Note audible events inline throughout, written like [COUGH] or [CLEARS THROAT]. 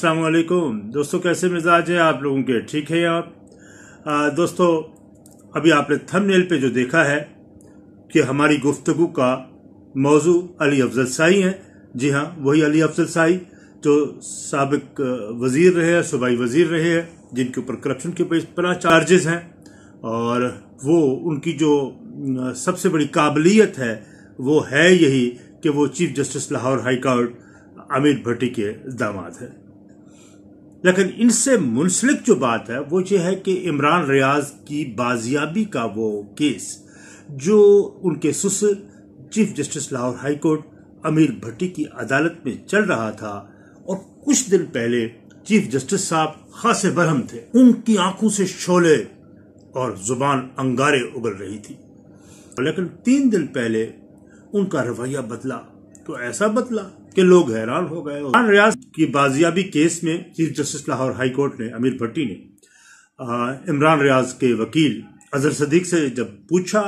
अस्सलाम वालेकुम दोस्तों कैसे मिजाज है आप लोगों के ठीक है आप आ, दोस्तों अभी आपने थंबनेल पे जो देखा है कि हमारी गुफ्तगु का मौजू अली अफजल शाही हैं जी हाँ वही अली अफजल शाही जो सबक वज़ीर रहे हैं सूबाई वज़ीर रहे हैं जिनके ऊपर करप्शन के पना चार्जेस हैं और वो उनकी जो सबसे बड़ी काबिलियत है वो है यही कि वो chief justice Lahore high court Amit Bhatti के दामाद हैं लेकिन इनसे मुंसलिक जो बात है वो ये है कि इमरान रियाज की बाजियाबी का वो केस जो उनके ससुर चीफ जस्टिस लाहौर हाईकोर्ट अमीर भट्टी की अदालत में चल रहा था और कुछ दिन पहले चीफ जस्टिस साहब खासे बरहम थे उनकी आंखों से शोले और जुबान अंगारे उगल रही थी लेकिन तीन दिन पहले उनका रवैया बदला तो ऐसा बदला के लोग हैरान हो गए खान रियाज की बाजियाबी केस में chief justice Lahore high court ने अमीर भट्टी ने इमरान रियाज के वकील अजहर सदीक से जब पूछा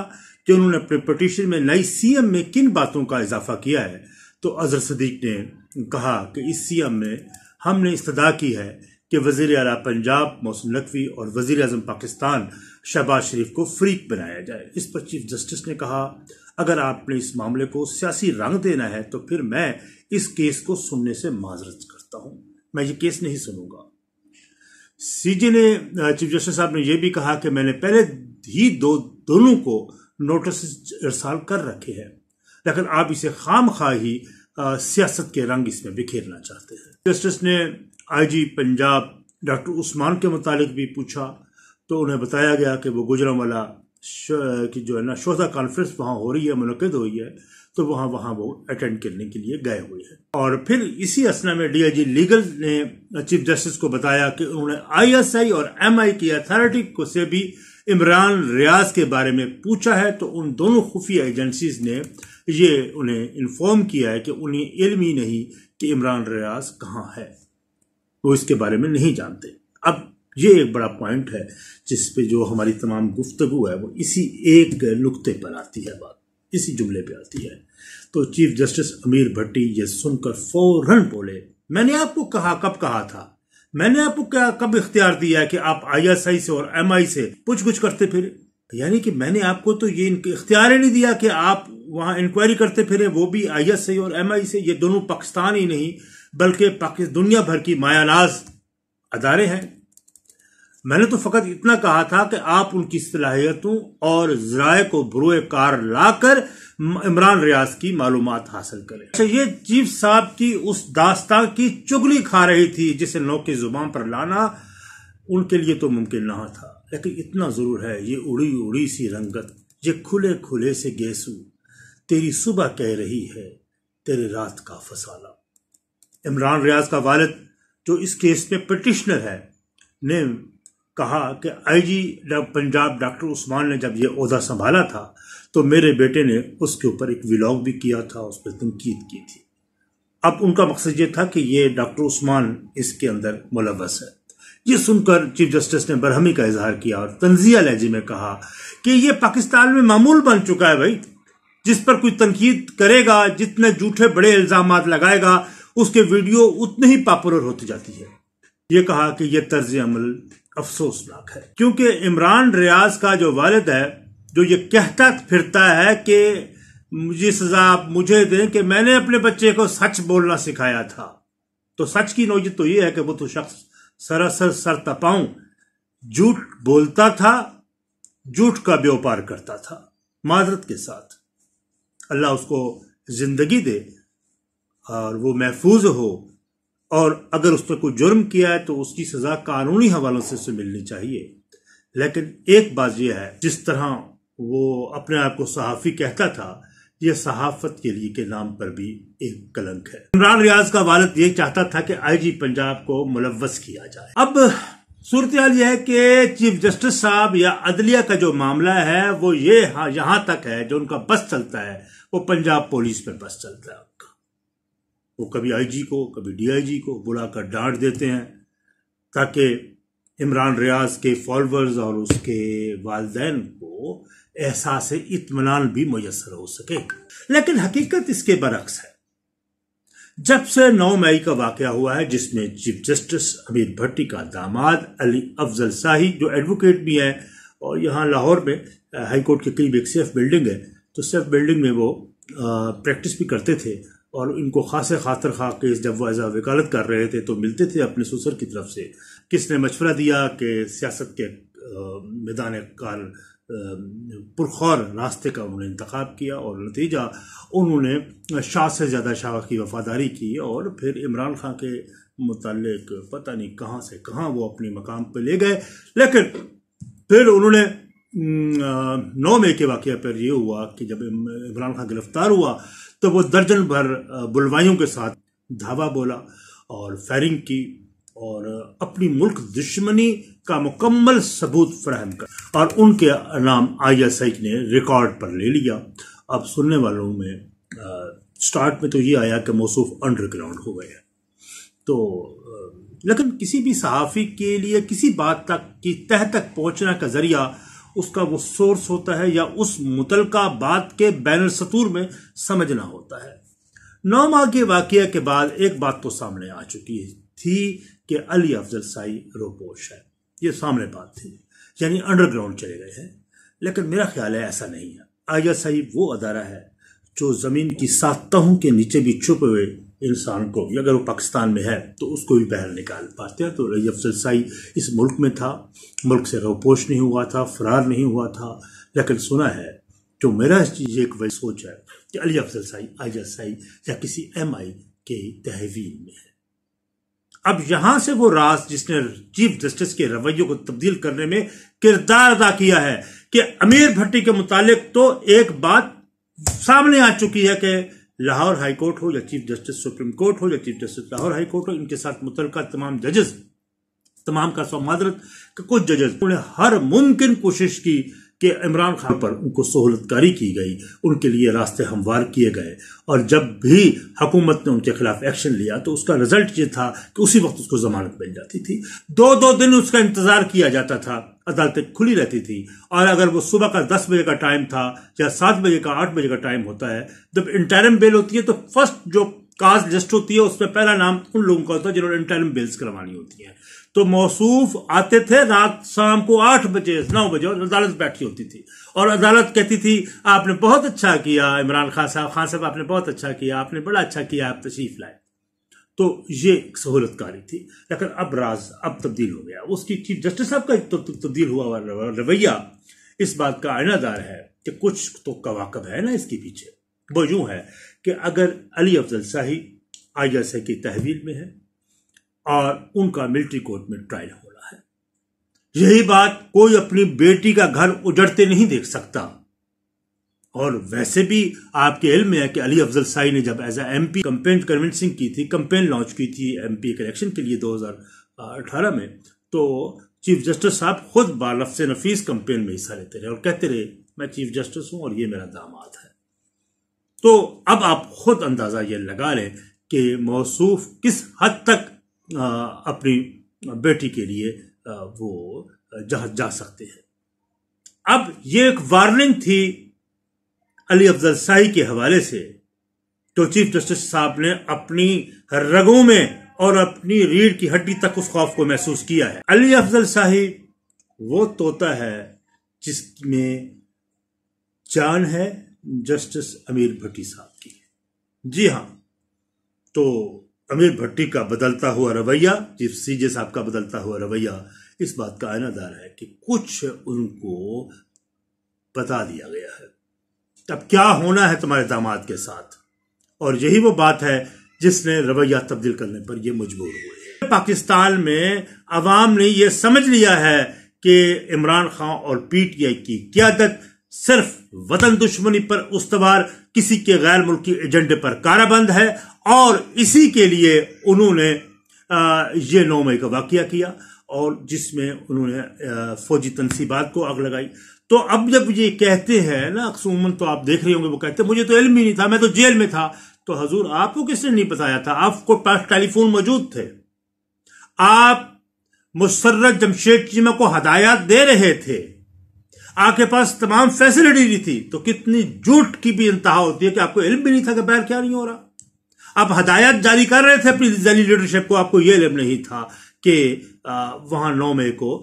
कि उन्होंने अपने पटिशन में नई सीएम में किन बातों का इजाफा किया है तो अजहर सदीक ने कहा कि इस सीएम में हमने इस्तदा की है कि वजीर अला पंजाब मौसम नकवी और वजीर अजम पाकिस्तान शहबाज शरीफ को फ्रीक बनाया जाए इस पर चीफ जस्टिस ने कहा अगर आपने इस मामले को सियासी रंग देना है तो फिर मैं इस केस को सुनने से माजरत करता हूं मैं ये केस नहीं सुनूंगा सीजे ने चीफ जस्टिस साहब ने यह भी कहा कि मैंने पहले ही दो दोनों को नोटिस इरसाल कर रखे हैं लेकिन आप इसे खाम खा ही सियासत के रंग इसमें बिखेरना चाहते हैं जस्टिस ने आईजी पंजाब डॉक्टर उस्मान के मुतालिक भी पूछा तो उन्हें बताया गया कि वो गुजरावाला की जो है ना शोधा कॉन्फ्रेंस वहाँ हो रही है मनद हुई है तो वहाँ वहाँ वो अटेंड करने के लिए गए हुए हैं और फिर इसी असना में डीआईजी लीगल ने चीफ जस्टिस को बताया कि उन्होंने आईएसआई और एमआई की अथॉरिटी को से भी इमरान रियाज के बारे में पूछा है तो उन दोनों खुफिया एजेंसीज ने ये उन्हें इन्फॉर्म किया है कि उन्हें इल्म ही नहीं कि इमरान रियाज कहाँ है वो इसके बारे में नहीं जानते अब ये एक बड़ा पॉइंट है जिस पे जो हमारी तमाम गुफ्तगु है वो इसी एक नुकते पर आती है बात इसी जुमले पे आती है तो चीफ जस्टिस अमीर भट्टी ये सुनकर फौरन बोले मैंने आपको कहा कब कहा था मैंने आपको क्या कब इख्तियार दिया है कि आप आईएसआई से और एमआई से पूछ कुछ करते फिरे तो यानी कि मैंने आपको तो ये इख्तियार ही नहीं दिया कि आप वहां इंक्वायरी करते फिरे वो भी आईएसआई और एमआई से ये दोनों पाकिस्तान ही नहीं बल्कि दुनिया भर की मायानाज अदारे हैं मैंने तो फकत इतना कहा था कि आप उनकी सलाहियतों और जराए को बरूए कार लाकर इमरान रियाज की मालूम हासिल करें अच्छा ये चीफ साहब की उस दास्तां की चुगली खा रही थी जिसे नौ की जुबान पर लाना उनके लिए तो मुमकिन ना था लेकिन इतना जरूर है ये उड़ी उड़ी सी रंगत ये खुले खुले से गैसू तेरी सुबह कह रही है तेरे रात का फसाला इमरान रियाज का वालद जो इस केस में पटिशनर है ने कहा कि आईजी पंजाब डॉक्टर उस्मान ने जब ये अहदा संभाला था तो मेरे बेटे ने उसके ऊपर एक व्लॉग भी किया था उस पर तनकीद की थी अब उनका मकसद ये था कि ये डॉक्टर उस्मान इसके अंदर मुलवस है ये सुनकर चीफ जस्टिस ने बरहमी का इजहार किया और तंजिया लहजे में कहा कि ये पाकिस्तान में मामूल बन चुका है भाई जिस पर कोई तनकीद करेगा जितने जूठे बड़े इल्ज़ाम लगाएगा उसके वीडियो उतने ही पॉपुलर होती जाती है ये कहा कि यह तर्ज अमल अफसोसनाक है क्योंकि इमरान रियाज का जो वालद है जो ये कहता फिरता है कि मुझे सजा आप मुझे दें कि मैंने अपने बच्चे को सच बोलना सिखाया था तो सच की नौज तो ये है कि वो तो शख्स सरासर सर तपाऊं झूठ बोलता था झूठ का व्यापार करता था माजरत के साथ अल्लाह उसको जिंदगी दे और वो महफूज हो और अगर उसने कोई जुर्म किया है तो उसकी सजा कानूनी हवालों से उसे मिलनी चाहिए लेकिन एक बात यह है जिस तरह वो अपने आप को सहाफ़ी कहता था यह सहाफत के लिए के नाम पर भी एक कलंक है इमरान रियाज का वालद ये चाहता था कि आईजी पंजाब को मुलवस किया जाए अब सूरत हाल यह है कि चीफ जस्टिस साहब या अदलिया का जो मामला है वो ये यहां तक है जो उनका बस चलता है वो पंजाब पुलिस पर बस चलता है वो कभी आईजी को कभी डीआईजी को बुलाकर डांट देते हैं ताकि इमरान रियाज के फॉलोअर्स और उसके वालदेन को एहसास इतमान भी मयसर हो सके लेकिन हकीकत इसके बरक्स है जब से 9 मई का वाक़ हुआ है जिसमें चीफ जस्टिस अमीर भट्टी का दामाद अली अफजल शाही जो एडवोकेट भी है और यहाँ लाहौर में हाईकोर्ट के करीब एक सेफ बिल्डिंग है तो सेफ बिल्डिंग में वो प्रैक्टिस भी करते थे और इनको ख़ास खातर खा के जब वह एज़ा वकालत कर रहे थे तो मिलते थे अपने ससुर की तरफ से किसने मशवरा दिया कि सियासत के मैदान कार पुरखौर रास्ते का उन्होंने इंतखब किया और नतीजा उन्होंने शाह से ज़्यादा शाह की वफादारी की और फिर इमरान खां के मुतल पता नहीं कहाँ से कहाँ वो अपने मकाम पर ले गए लेकिन फिर उन्होंने नौ मई के वाक़ पर यह हुआ कि जब इमरान खान गिरफ्तार हुआ तो वो दर्जन भर बुलवाइयों के साथ धावा बोला और फायरिंग की और अपनी मुल्क दुश्मनी का मुकम्मल सबूत फ्राहम कर और उनके नाम आई एस आई ने रिकॉर्ड पर ले लिया अब सुनने वालों में आ, स्टार्ट में तो ये आया कि मौसू अंडरग्राउंड हो गया तो लेकिन किसी भी सहाफ़ी के लिए किसी बात तक की तह तक पहुंचना का ज़रिया उसका वो सोर्स होता है या उस मुतलका बात के बैनर सतूर में समझना होता है नौ माह के वाक़ के बाद एक बात तो सामने आ चुकी थी कि अली अफजल साई रोपोश है ये सामने बात थी यानी अंडरग्राउंड चले गए हैं लेकिन मेरा ख्याल है ऐसा नहीं है आया साई वो अदारा है जो ज़मीन की सात तहों के नीचे भी छुपे हुए इंसान को भी अगर वो पाकिस्तान में है तो उसको भी बाहर निकाल पाते हैं तो रई अफजल साई इस मुल्क में था मुल्क से रोपोश नहीं हुआ था फरार नहीं हुआ था लेकिन सुना है जो मेरा इस चीज़ एक वही सोच है कि अली अफजल साई आज साई या किसी एम आई के तहवीन में है अब यहां से वो राज जिसने चीफ जस्टिस के रवैयों को तब्दील करने में किरदार अदा किया है कि अमीर भट्टी के मुतालिक तो एक बात सामने आ चुकी है कि लाहौर हाई कोर्ट हो या चीफ जस्टिस सुप्रीम कोर्ट हो या chief justice Lahore high court हो इनके साथ मुतल तमाम जजेस तमाम का सौ माजरत कुछ जजेस उन्होंने हर मुमकिन कोशिश की कि इमरान खान पर उनको सहूलतकारी की गई उनके लिए रास्ते हमवार किए गए और जब भी हुकूमत ने उनके खिलाफ एक्शन लिया तो उसका रिजल्ट ये था कि उसी वक्त उसको जमानत मिल जाती थी दो दो दिन उसका इंतजार किया जाता था अदालतें खुली रहती थी और अगर वो सुबह का दस बजे का टाइम था या सात बजे का आठ बजे का टाइम होता है जब इंटरम बेल होती है तो फर्स्ट जो काज लिस्ट होती है उसमें पहला नाम उन लोगों का होता है जिन्होंने इंटरम बेल्स करवानी होती है तो मौसूफ आते थे रात शाम को आठ बजे नौ बजे और अदालत बैठी होती थी और अदालत कहती थी आपने बहुत अच्छा किया इमरान खान साहब खान साहब आपने बहुत अच्छा किया आपने बड़ा अच्छा किया आप तशरीफ लाए तो ये सहूलत थी लेकिन अब राज अब तब्दील हो गया उसकी चीफ जस्टिस साहब का तो तब्दील हुआ हुआ रवैया इस बात का आयनादार है कि कुछ तो कवाकब है ना इसके पीछे वो यूं है कि अगर अली अफजल शाही आई जैसे की तहवील में है और उनका मिलिट्री कोर्ट में ट्रायल हो रहा है यही बात कोई अपनी बेटी का घर उजड़ते नहीं देख सकता और वैसे भी आपके में है कि अली अफजल साई ने जब as M P campaign convincing की थी कंपेन लॉन्च की थी एम पी इलेक्शन के लिए 2018 में तो चीफ जस्टिस साहब खुद बालफ से नफीस कंपेन में हिस्सा लेते रहे और कहते रहे मैं चीफ जस्टिस हूं और ये मेरा दामाद है तो अब आप खुद अंदाजा ये लगा लें कि मौसूफ किस हद तक अपनी बेटी के लिए वो जहाज जा सकते हैं अब ये एक वार्निंग थी अली अफजल शाही के हवाले से तो चीफ जस्टिस साहब ने अपनी रगों में और अपनी रीढ़ की हड्डी तक उस खौफ को महसूस किया है अली अफजल शाही वो तोता है जिसमें जान है जस्टिस अमीर भट्टी साहब की जी हाँ तो अमीर भट्टी का बदलता हुआ रवैया चीफ सी जे साहब का बदलता हुआ रवैया इस बात का आयनादार है कि कुछ उनको बता दिया गया है अब क्या होना है तुम्हारे दामाद के साथ और यही वो बात है जिसने रवैया तब्दील करने पर यह मजबूर हुए पाकिस्तान में अवाम ने यह समझ लिया है कि इमरान खान और पीटीआई की क्यादत सिर्फ वतन दुश्मनी पर उस्तवार किसी के गैर मुल्की एजेंडे पर काराबंद है और इसी के लिए उन्होंने ये नौ मई का वाक्य किया और जिसमें उन्होंने फौजी तनसीबात को आग लगाई तो अब जब ये कहते हैं ना अक्सूमन तो आप देख रहे होंगे वो कहते हैं मुझे तो इल्म ही नहीं था मैं तो जेल में था तो हजूर आपको किसने नहीं बताया था आपको पास टेलीफोन मौजूद थे आप मुसर्रत जमशेद जी को हदायत दे रहे थे आपके पास तमाम फैसिलिटी नहीं थी तो कितनी झूठ की भी इंतहा होती है कि आपको इल्म भी नहीं था कि बैर क्या नहीं हो रहा आप हदायत जारी कर रहे थे अपनी जैली लीडरशिप को आपको यह इल्म नहीं था कि वहां नौ मई को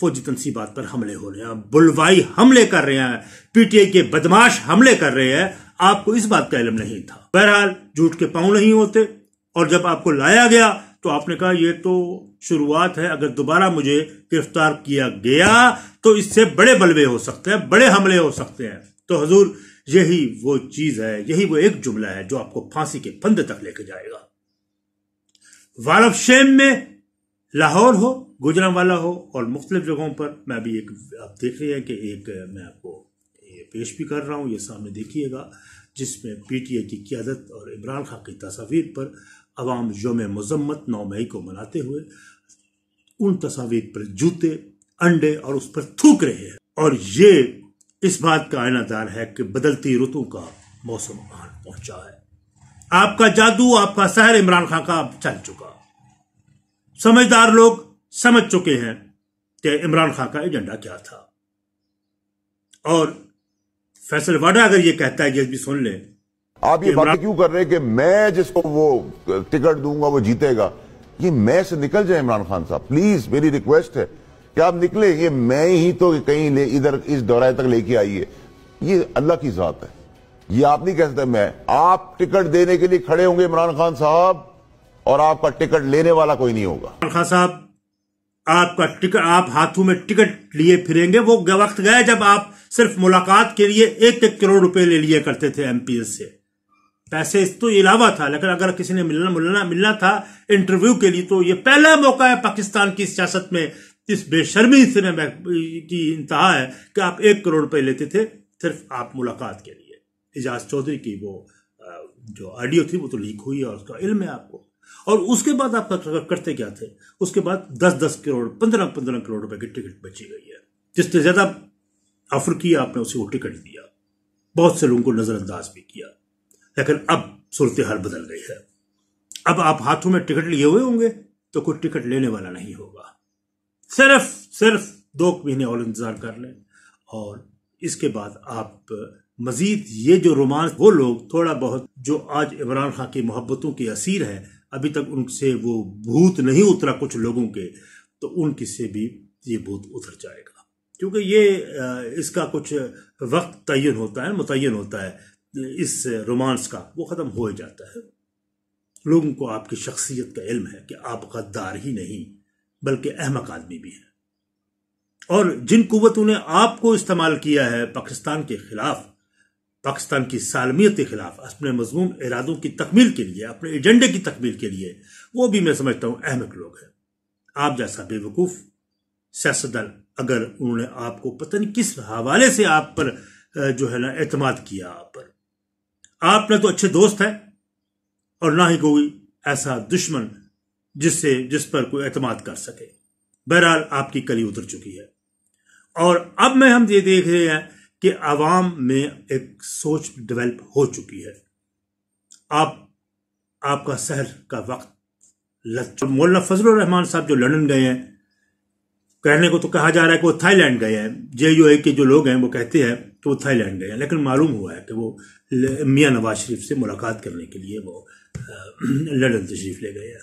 फौजी तनसीबात पर हमले हो रहे हैं बुलवाई हमले कर रहे हैं पीटीए के बदमाश हमले कर रहे हैं आपको इस बात का इलम नहीं था बहरहाल झूठ के पांव नहीं होते और जब आपको लाया गया तो आपने कहा यह तो शुरुआत है अगर दोबारा मुझे गिरफ्तार किया गया तो इससे बड़े बलबे हो सकते हैं बड़े हमले हो सकते हैं तो हजूर यही वो चीज है यही वो एक जुमला है जो आपको फांसी के फंदे तक लेके जाएगा वाल ऑफ शेम में लाहौर हो गुजरा वाला हो और मुख्तलिफ जगहों पर मैं अभी एक आप देख रहे हैं कि एक मैं आपको ये पेश भी कर रहा हूं ये सामने देखिएगा जिसमें पीटीए की क्यादत और इमरान खान की तस्वीर पर अवाम योम मजम्मत नौ मई को मनाते हुए उन तस्वीर पर जूते अंडे और उस पर थूक रहे हैं और ये इस बात का आयनादार है कि बदलती ऋतु का मौसम आन पहुंचा है आपका जादू आपका शहर इमरान खान का चल चुका समझदार लोग समझ चुके हैं कि इमरान खान का एजेंडा क्या था और फैसल वाडा अगर ये कहता है ये भी सुन लें आप ये बात क्यों कर रहे हैं कि मैं जिसको वो टिकट दूंगा वो जीतेगा ये मैं से निकल जाए इमरान खान साहब प्लीज मेरी रिक्वेस्ट है कि आप निकले ये मैं ही तो कहीं ले इधर इस दौरा तक लेके आइए ये अल्लाह की जात है ये आप नहीं कह सकते मैं आप टिकट देने के लिए खड़े होंगे इमरान खान साहब और आपका टिकट लेने वाला कोई नहीं होगा इमरान खान साहब आपका टिकट आप हाथों में टिकट लिए फिरेंगे वो वक्त गया जब आप सिर्फ मुलाकात के लिए एक एक करोड़ रुपए ले लिए करते थे एमपीएस से पैसे तो इलावा था लेकिन अगर किसी ने मिलना मिलना मिलना था इंटरव्यू के लिए तो ये पहला मौका है पाकिस्तान की सियासत में इस बेशर्मी से की इंतहा है कि आप एक करोड़ रुपए लेते थे सिर्फ आप मुलाकात के लिए एजाज चौधरी की वो जो ऑडियो थी वो तो लीक हुई है और उसका इल्म है आपको और उसके बाद आप करते क्या थे उसके बाद दस दस करोड़ पंद्रह पंद्रह करोड़ रुपए की टिकट बची गई है जिससे ज्यादा ऑफर किया आपने उसे वो टिकट दिया बहुत से लोगों को नजरअंदाज भी किया लेकिन अब सूरत हाल बदल गई है अब आप हाथों में टिकट लिए हुए होंगे तो कोई टिकट लेने वाला नहीं होगा सिर्फ सिर्फ दो महीने और इंतज़ार कर लें और इसके बाद आप मजीद ये जो रोमांस वो लोग थोड़ा बहुत जो आज इमरान खान की मोहब्बतों के असीर है अभी तक उनसे वो भूत नहीं उतरा कुछ लोगों के तो उनकी से भी ये भूत उतर जाएगा क्योंकि ये इसका कुछ वक्त तयन होता है मुतन होता है इस रोमांस का वो ख़त्म हो जाता है लोगों को आपकी शख्सियत का इल्म है कि आप गद्दार ही नहीं बल्कि अहमक आदमी भी हैं और जिन कुतों ने आपको इस्तेमाल किया है पाकिस्तान के खिलाफ पाकिस्तान की सालमियत के खिलाफ अपने मजमूम इरादों की तकमील के लिए अपने एजेंडे की तकमील के लिए वो भी मैं समझता हूँ अहमक लोग हैं आप जैसा बेवकूफ़ सियासतदान अगर उन्होंने आपको पता नहीं किस हवाले से आप पर जो है ना एतमाद किया आप पर आप ना तो अच्छे दोस्त हैं और ना ही कोई ऐसा दुश्मन जिससे जिस पर कोई एतमाद कर सके बहरहाल आपकी कली उतर चुकी है और अब मैं हम ये देख रहे हैं कि आवाम में एक सोच डेवलप हो चुकी है आप आपका शहर का वक्त मौलाना फजल रहमान साहब जो लंदन गए हैं कहने को तो कहा जा रहा है कि वो थाईलैंड गए हैं जे यू ए के जो लोग हैं वो कहते हैं तो वो थाईलैंड गए लेकिन मालूम हुआ है कि वो मियाँ नवाज शरीफ से मुलाकात करने के लिए वो [CLEARS THROAT] लंडन तशरीफ़ ले गए हैं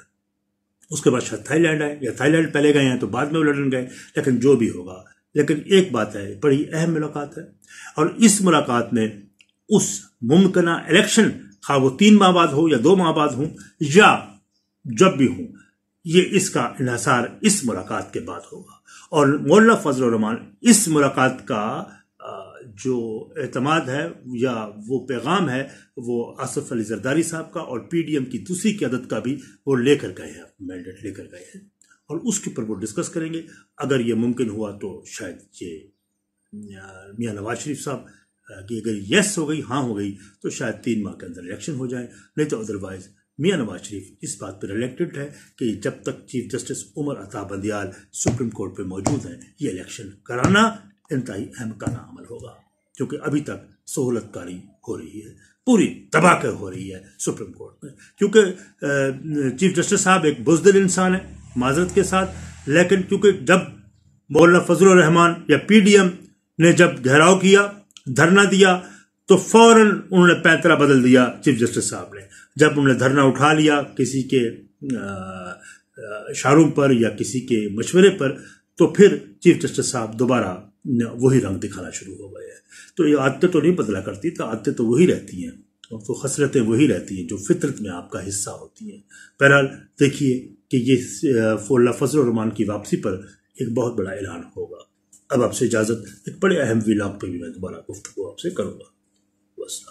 उसके बाद शायद थाईलैंड आए या थाईलैंड पहले गए हैं तो बाद में वो लंडन गए लेकिन जो भी होगा लेकिन एक बात है बड़ी अहम मुलाकात है और इस मुलाकात में उस मुमकिन इलेक्शन खा हाँ, वो तीन माह बाद हो या दो माह बाद हों या जब भी हों ये इसका इसार इस मुलाकात के बाद होगा और मौला फजल रमान इस मुलाकात का जो अतमाद है या वो पैगाम है वो आसफ अली जरदारी साहब का और पी डी एम की दूसरी क्यादत का भी वो लेकर गए हैं मैंडेट लेकर गए हैं और उसके ऊपर वो डिस्कस करेंगे अगर ये मुमकिन हुआ तो शायद ये मियाँ नवाज शरीफ साहब कि अगर यस हो गई हाँ हो गई तो शायद तीन माह के अंदर इलेक्शन हो जाए नहीं तो अदरवाइज मियाँ नवाज शरीफ इस बात पर इलेक्टेड है कि जब तक चीफ जस्टिस उमर अता बंदियाल सुप्रीम कोर्ट पर मौजूद हैं ये इलेक्शन कराना इंतहाई अहमकाना अमल होगा क्योंकि अभी तक सहूलतकारी हो रही है पूरी तबाह हो रही है सुप्रीम कोर्ट में क्योंकि चीफ जस्टिस साहब एक बुजदिल इंसान है माजरत के साथ लेकिन क्योंकि जब मौलाना फजल रहमान या पीडीएम ने जब घेराव किया धरना दिया तो फौरन उन्होंने पैंतरा बदल दिया चीफ जस्टिस साहब ने जब उन्होंने धरना उठा लिया किसी के इशारों पर या किसी के मशवरे पर तो फिर चीफ जस्टिस साहब दोबारा वही रंग दिखाना शुरू हो गए हैं तो ये आदतें तो नहीं बदला करती तो आदतें तो वही रहती हैं और तो हसरतें वही रहती हैं जो फितरत में आपका हिस्सा होती हैं बहरहाल देखिए कि ये फोल्ला फजल रमान की वापसी पर एक बहुत बड़ा ऐलान होगा अब आपसे इजाज़त एक बड़े अहम विलाप पर भी मैं दोबारा गुफ्तु आपसे करूँगा बस